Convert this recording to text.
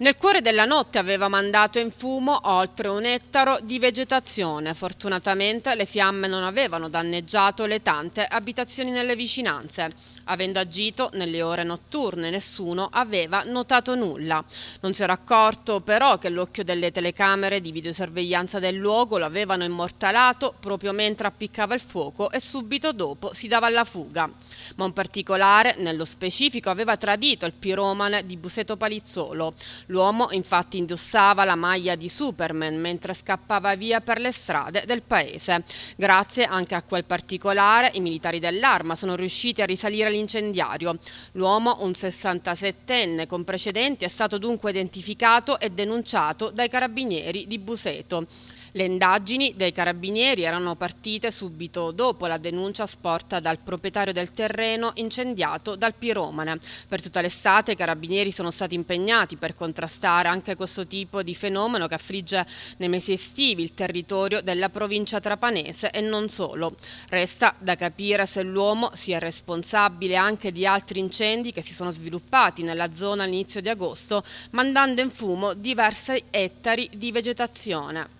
Nel cuore della notte aveva mandato in fumo oltre un ettaro di vegetazione. Fortunatamente le fiamme non avevano danneggiato le tante abitazioni nelle vicinanze. Avendo agito nelle ore notturne nessuno aveva notato nulla. Non si era accorto però che l'occhio delle telecamere di videosorveglianza del luogo lo avevano immortalato proprio mentre appiccava il fuoco e subito dopo si dava alla fuga ma un particolare, nello specifico, aveva tradito il piromane di Buseto Palizzolo. L'uomo infatti indossava la maglia di Superman mentre scappava via per le strade del paese. Grazie anche a quel particolare i militari dell'arma sono riusciti a risalire l'incendiario. L'uomo, un 67enne con precedenti, è stato dunque identificato e denunciato dai carabinieri di Buseto. Le indagini dei carabinieri erano partite subito dopo la denuncia sporta dal proprietario del terreno terreno incendiato dal piromane. Per tutta l'estate i carabinieri sono stati impegnati per contrastare anche questo tipo di fenomeno che affligge nei mesi estivi il territorio della provincia trapanese e non solo. Resta da capire se l'uomo sia responsabile anche di altri incendi che si sono sviluppati nella zona all'inizio di agosto, mandando in fumo diversi ettari di vegetazione.